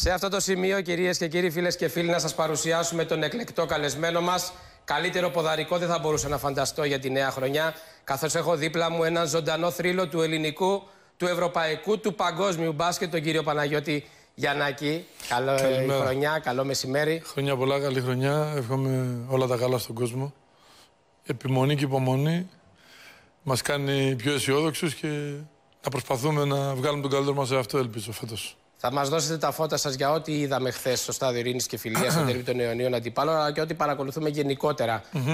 Σε αυτό το σημείο, κυρίες και κύριοι, φίλες και φίλοι, να σας παρουσιάσουμε τον εκλεκτό καλεσμένο μας. Καλύτερο ποδαρικό δεν θα μπορούσα να φανταστώ για τη νέα χρονιά, καθώς έχω δίπλα μου έναν ζωντανό θρύλο του ελληνικού, του ευρωπαϊκού, του παγκόσμιου μπάσκετ, τον κύριο Παναγιώτη Γιαννάκη. Καλό χρονιά, καλό μεσημέρι. Χρονιά πολλά, καλή χρονιά. Εύχομαι όλα τα καλά στον κόσμο. Επιμονή και υπομονή μας κάνει πιο αισιόδοξους και να προσπαθούμε να βγάλουμε τον καλύτερο μας σε αυτό, ελπίζω φέτος. Θα μας δώσετε τα φώτα σας για ό,τι είδαμε χθες στο στάδιο Ειρήνης και Φιλίας στο τέρμι των Ιωνιών αντιπάλων, αλλά και ό,τι παρακολουθούμε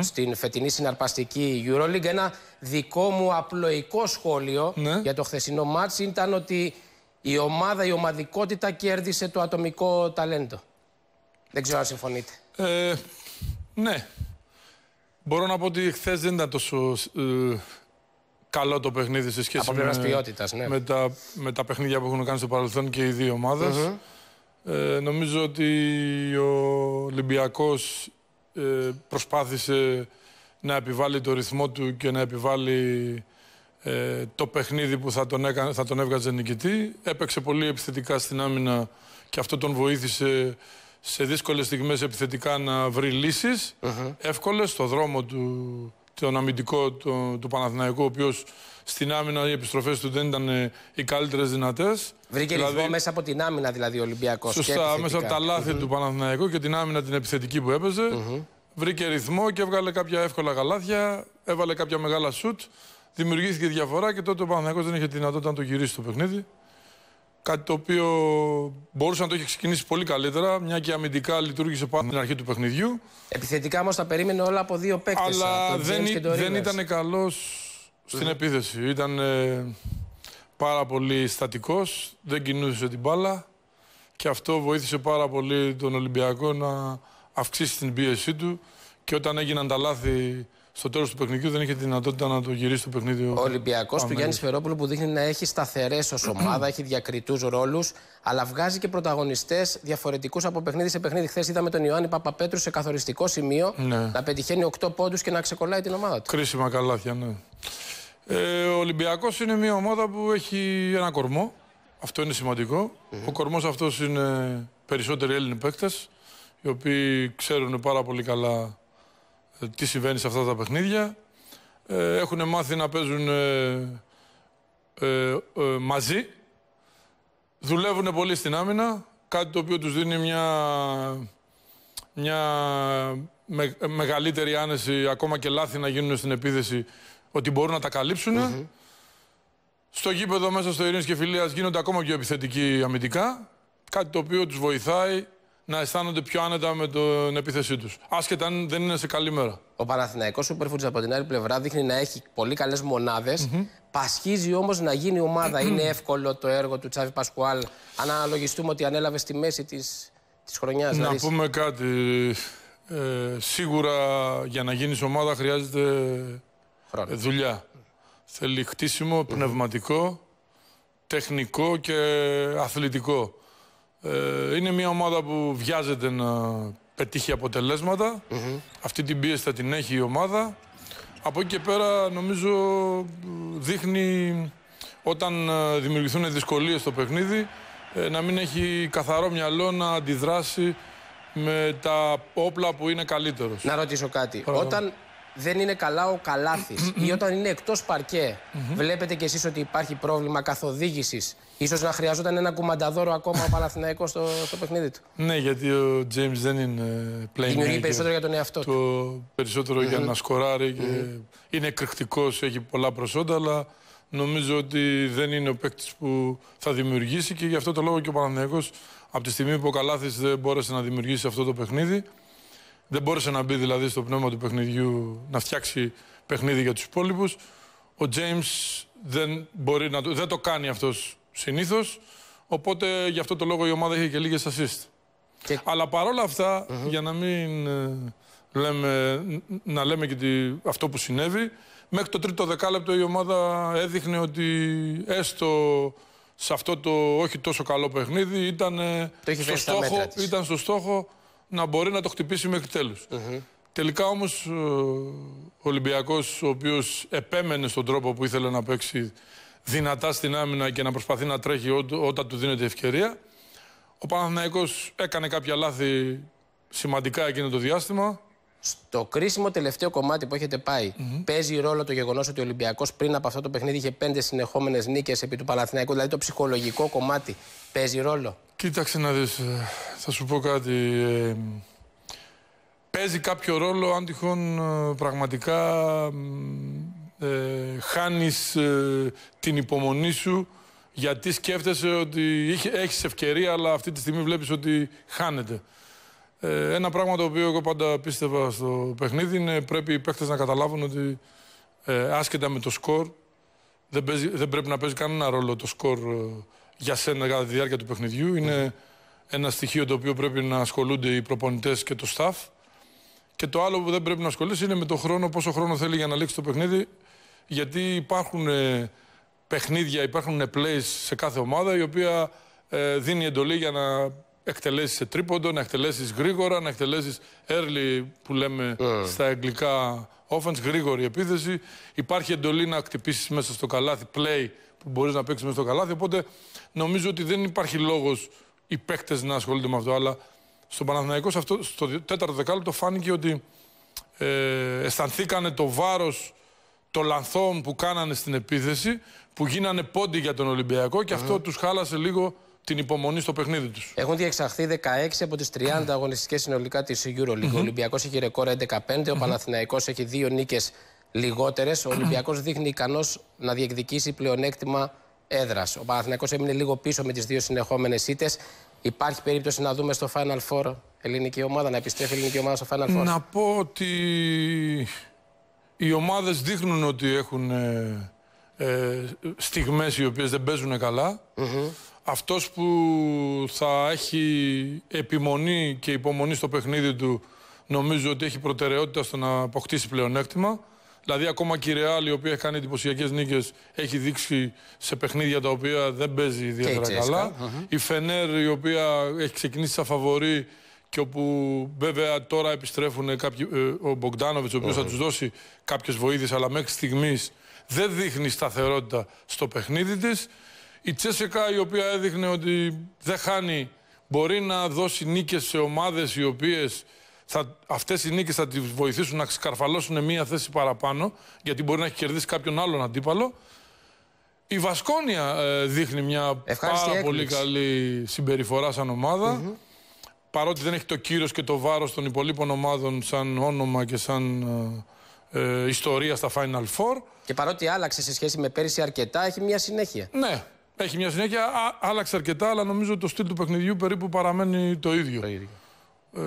στην φετινή συναρπαστική Euroleague. Ένα δικό μου απλοϊκό σχόλιο ναι. για το χθεσινό μάτς ήταν ότι η ομάδα, η ομαδικότητα κέρδισε το ατομικό ταλέντο. Δεν ξέρω αν συμφωνείτε. Ε, ναι. Μπορώ να πω ότι χθες δεν ήταν τόσο ε, καλό το παιχνίδι σε σχέση ναι. με, τα, με τα παιχνίδια που έχουν κάνει στο παρελθόν και οι δύο Ε, νομίζω ότι ο Ολυμπιακός ε, προσπάθησε να επιβάλλει το ρυθμό του και να επιβάλλει ε, το παιχνίδι που θα τον, θα τον έβγαζε νικητή. Έπαιξε πολύ επιθετικά στην άμυνα και αυτό τον βοήθησε σε δύσκολες στιγμές επιθετικά να βρει λυσεις Έύκολε Εύκολες, στο δρόμο του τον αμυντικό του, του Παναθηναϊκού, ο οποίος στην άμυνα οι επιστροφές του δεν ήταν ε, οι καλύτερες δυνατές. Βρήκε δηλαδή- ρυθμό μέσα από την άμυνα δηλαδή ο Ολυμπιακός. Σωστά, μέσα από τα λάθη του Παναθηναϊκού και την άμυνα την επιθετική που έπαιζε. Βρήκε ρυθμό και έβγαλε κάποια εύκολα γαλάθια, έβαλε κάποια μεγάλα σουτ. Δημιουργήθηκε διαφορά και τότε ο Παναθηναϊκός δεν είχε τη δυνατότητα να το γυρίσει το παιχνίδι. Κάτι το οποίο μπορούσε να το έχει ξεκινήσει πολύ καλύτερα, μια και αμυντικά λειτουργήσε πάνω στην αρχή του παιχνιδιού. Επιθετικά όμως τα περίμενε όλα από δύο παίκτες. Αλλά δεν, δεν ήταν καλός στην επίθεση. Ήταν ε, πάρα πολύ στατικός, δεν κινούσε την μπάλα και αυτό βοήθησε πάρα πολύ τον Ολυμπιακό να αυξήσει την πίεσή του και όταν έγιναν τα λάθη στο τέλος του παιχνιδιού δεν είχε τη δυνατότητα να το γυρίσει το παιχνίδι. Ο Ολυμπιακός του Γιάννης Φερόπουλου που δείχνει να έχει σταθερές ως ομάδα, έχει διακριτούς ρόλους, αλλά βγάζει και πρωταγωνιστές διαφορετικούς από παιχνίδι σε παιχνίδι. Χθες είδαμε τον Ιωάννη Παπαπέτρου σε καθοριστικό σημείο ναι. να πετυχαίνει 8 πόντους και να ξεκολλάει την ομάδα του. Κρίσιμα καλάθια, ναι. Ε, ο Ολυμπιακός είναι μια ομάδα που έχει ένα κορμό. Αυτό είναι Ο κορμός αυτός είναι περισσότεροι Έλληνοι παίκτες, οι οποίοι ξέρουν πάρα πολύ καλά ε, τι συμβαίνει σε αυτά τα παιχνίδια. Ε, έχουν μάθει να παίζουν ε, ε, ε μαζί. Δουλεύουν πολύ στην άμυνα, κάτι το οποίο τους δίνει μια, μια μεγαλύτερη άνεση, ακόμα και λάθη να γίνουν στην επίθεση, ότι μπορούν να τα καλυψουν Στο γήπεδο μέσα στο Ειρήνης και Φιλίας γίνονται ακόμα πιο επιθετικοί αμυντικά, κάτι το οποίο τους βοηθάει να αισθάνονται πιο άνετα με την επίθεσή τους. Άσχετα αν δεν είναι σε καλή μέρα. Ο Παναθηναϊκός Super από την άλλη πλευρά δείχνει να έχει πολύ καλές μονάδες. Mm-hmm. Πασχίζει όμως να γίνει είναι εύκολο το έργο του Τσάβη Πασκουάλ. Αν αναλογιστούμε ότι ανέλαβε στη μέση της της χρονιάς. Να πούμε κάτι. Ε, σίγουρα για να γίνεις ομάδα Χρόνο. Ε, Θέλει χτίσιμο, πνευματικό, τεχνικό και αθλητικό. Ε, είναι μια ομάδα που βιάζεται να πετύχει Αυτή την πίεση θα την έχει η ομάδα. Από εκεί και πέρα νομίζω δείχνει όταν ε, δημιουργηθούν δυσκολίες στο παιχνίδι ε, να μην έχει καθαρό μυαλό να αντιδράσει με τα όπλα που είναι καλύτερος. Να ρωτήσω κάτι. Όταν δεν είναι καλά ο καλάθι ή όταν είναι εκτός παρκέ, βλέπετε κι εσείς ότι υπάρχει πρόβλημα καθοδήγησης. σω να χρειαζόταν ένα κουμανταδόρο ακόμα ο Παναθηναϊκός στο, στο παιχνίδι του. Ναι, γιατί ο Τζέιμ δεν είναι playmaker. Δημιουργεί περισσότερο για τον εαυτό του. Το περισσότερο για να σκοράρει. Και είναι εκρηκτικός, έχει πολλά προσόντα, αλλά νομίζω ότι δεν είναι ο παίκτης που θα δημιουργήσει και γι' αυτό το λόγο και ο Παναθηναϊκός από τη στιγμή που ο Καλάθης δεν μπόρεσε να δημιουργήσει αυτό το παιχνίδι, δεν μπόρεσε να μπει δηλαδή στο πνεύμα του παιχνιδιού να φτιάξει παιχνίδι για τους υπόλοιπους. Ο Τζέιμς δεν, μπορεί να, δεν το κάνει αυτός συνήθως, Οπότε γι' αυτό το λόγο η ομάδα είχε και λίγες assist. Αλλά παρόλα για να μην ε, λέμε, να λέμε και αυτό που συνέβη, μέχρι το τρίτο δεκάλεπτο η ομάδα έδειχνε ότι έστω σε αυτό το όχι τόσο καλό παιχνίδι ήταν, στο, στόχο, ήταν στο στόχο να μπορεί να το χτυπήσει μέχρι Τελικά όμως ε, ο Ολυμπιακός ο οποίος επέμενε στον τρόπο που ήθελε να παίξει δυνατά στην άμυνα και να προσπαθεί να τρέχει ό, όταν του δίνεται ευκαιρία. Ο Παναθηναϊκός έκανε κάποια λάθη σημαντικά εκείνο το διάστημα. Στο κρίσιμο τελευταίο κομμάτι που έχετε πάει, mm-hmm. παίζει ρόλο το γεγονός ότι ο Ολυμπιακός πριν από αυτό το παιχνίδι είχε πέντε συνεχόμενες νίκες επί του Παναθηναϊκού. Δηλαδή το διαστημα στο κρισιμο τελευταιο κομματι που εχετε παει παιζει ρολο το γεγονο οτι ο ολυμπιακο πριν παίζει ρόλο. Κοίταξε να δεις, ε, θα σου πω κάτι. Ε, παίζει κάποιο ρόλο αν τυχόν ε, πραγματικά ε, χάνεις την υπομονή σου γιατί σκέφτεσαι ότι είχε, έχεις ευκαιρία αλλά αυτή τη στιγμή βλέπεις ότι χάνεται. Ε, ένα πράγμα το οποίο εγώ πάντα πίστευα στο παιχνίδι είναι πρέπει οι παίχτες να καταλάβουν ότι άσχετα με το σκορ δεν, δεν πρέπει να παίζει κανένα ρόλο το σκορ για σένα κατά τη διάρκεια του παιχνιδιού. Είναι ένα στοιχείο το οποίο πρέπει να ασχολούνται οι προπονητές και το staff. Και το άλλο που δεν πρέπει να ασχολείσαι είναι με το χρόνο, πόσο χρόνο θέλει για να λήξει το παιχνίδι. Γιατί υπάρχουν ε, παιχνίδια, υπάρχουν plays σε κάθε ομάδα η οποία ε, δίνει εντολή για να εκτελέσεις σε τρίποντο, να εκτελέσεις γρήγορα, να εκτελέσεις early που λέμε ε. στα αγγλικά offense, γρήγορη επίθεση. Υπάρχει εντολή να χτυπήσεις μέσα στο καλάθι play που μπορείς να παίξεις μέσα στο καλάθι. Οπότε νομίζω ότι δεν υπάρχει λόγος οι παίκτες να ασχολούνται με αυτό. Αλλά στον Παναθηναϊκό, στο τέταρτο δεκάλεπτο, φάνηκε ότι ε, αισθανθήκανε το βάρος των λανθών που κάνανε στην επίθεση, που γίνανε πόντι για τον Ολυμπιακό και αυτό τους χάλασε λίγο την υπομονή στο παιχνίδι τους. Έχουν διεξαχθεί 16 από τις 30 mm. αγωνιστικές συνολικά της EuroLeague. mm Ο Ολυμπιακός έχει ρεκόρ ο Παναθηναϊκός έχει δύο νίκες λιγότερες, ο Ολυμπιακός δείχνει ικανός να διεκδικήσει πλεονέκτημα έδρας. Ο Παναθηναϊκός έμεινε λίγο πίσω με τις δύο συνεχόμενες ήττες. Υπάρχει περίπτωση να δούμε στο Final Four ελληνική ομάδα, να επιστρέφει η ελληνική ομάδα στο Final Four. Να πω ότι οι ομάδες δείχνουν ότι έχουν ε, ε, στιγμές οι οποίες δεν παίζουν καλά. Αυτός που θα έχει επιμονή και υπομονή στο παιχνίδι του νομίζω ότι έχει προτεραιότητα στο να αποκτήσει πλεονέκτημα. Δηλαδή, ακόμα και η Ρεάλ, η οποία έχει κάνει εντυπωσιακές νίκες, έχει δείξει σε παιχνίδια τα οποία δεν παίζει ιδιαίτερα καλά. Η Φενέρ, η οποία έχει ξεκινήσει σαν φαβορή και όπου βέβαια τώρα επιστρέφουν κάποιοι, ε, ο Μπογκδάνοβιτ, ο οποίος θα τους δώσει κάποιες βοήθειες, αλλά μέχρι στιγμής δεν δείχνει σταθερότητα στο παιχνίδι της. Η Τσέσεκα, η οποία έδειχνε ότι δεν χάνει, μπορεί να δώσει νίκες σε ομάδες οι οποίες θα, αυτές οι νίκες θα τη βοηθήσουν να σκαρφαλώσουν μία θέση παραπάνω, γιατί μπορεί να έχει κερδίσει κάποιον άλλον αντίπαλο. Η Βασκόνια ε, δείχνει μια Ευχάριστη πάρα έκπληξη. πολύ μια παρα συμπεριφορά σαν ομάδα. Παρότι δεν έχει το κύρος και το βάρος των υπολείπων ομάδων σαν όνομα και σαν ε, ε, ιστορία στα Final Four. Και παρότι άλλαξε σε σχέση με πέρυσι αρκετά, έχει μια συνέχεια. Ναι, έχει μια συνέχεια. άλλαξε αρκετά, αλλά νομίζω το στυλ του παιχνιδιού περίπου παραμένει Το ίδιο ε,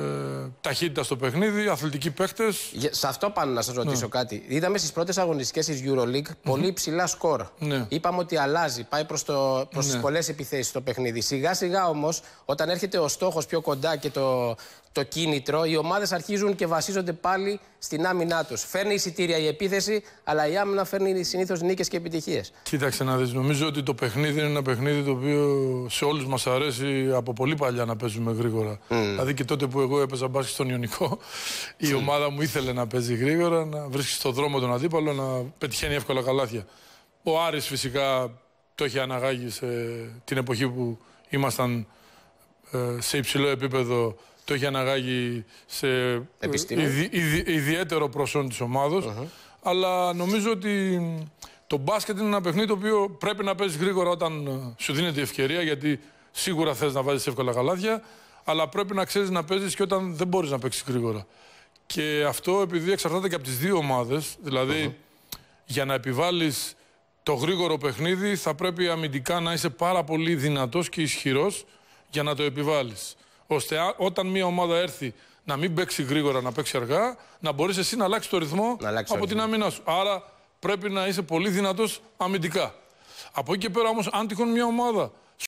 ταχύτητα στο παιχνίδι, αθλητικοί παίχτες. Σε αυτό πάνω να σας ναι. ρωτήσω κάτι. Είδαμε στις πρώτες αγωνιστικές της Euroleague πολύ ψηλά σκορ. Ναι. Είπαμε ότι αλλάζει, πάει προς προς ναι. τι πολλές επιθέσεις το παιχνίδι. Σιγά σιγά όμως, όταν έρχεται ο στόχος πιο κοντά και το, το κίνητρο. Οι ομάδες αρχίζουν και βασίζονται πάλι στην άμυνά τους. Φέρνει εισιτήρια η επίθεση, αλλά η άμυνα φέρνει συνήθως νίκες και επιτυχίες. Κοίταξε να δεις. Νομίζω ότι το παιχνίδι είναι ένα παιχνίδι το οποίο σε όλους μας αρέσει από πολύ παλιά να παίζουμε γρήγορα. Mm. Δηλαδή και τότε που εγώ έπαιζα μπάσκετ στον Ιωνικό, η mm. ομάδα μου ήθελε να παίζει γρήγορα, να βρίσκεις στον δρόμο τον αντίπαλο, να πετυχαίνει εύκολα καλάθια. Ο Άρης φυσικά το έχει αναγάγει σε την εποχή που ήμασταν ε, σε υψηλό επίπεδο το έχει αναγάγει σε ε, ιδιαίτερο προσόν της ομάδος. Uh Αλλά νομίζω ότι το μπάσκετ είναι ένα παιχνίδι το οποίο πρέπει να παίζεις γρήγορα όταν ε, σου δίνεται η ευκαιρία, γιατί σίγουρα θες να βάζεις εύκολα γαλάδια, αλλά πρέπει να ξέρεις να παίζεις και όταν δεν μπορείς να παίξεις γρήγορα. Και αυτό επειδή εξαρτάται και από τις δύο ομάδες, δηλαδή για να επιβάλλεις το γρήγορο παιχνίδι θα πρέπει αμυντικά να είσαι πάρα πολύ δυνατός και ισχυρός για να το επιβάλλεις ώστε όταν μια ομάδα έρθει να μην παίξει γρήγορα, να παίξει αργά, να μπορείς εσύ να αλλάξεις το ρυθμό από την άμυνά σου. Άρα πρέπει να είσαι πολύ δυνατός αμυντικά. Από εκεί και πέρα όμως, αν τυχόν μια ομάδα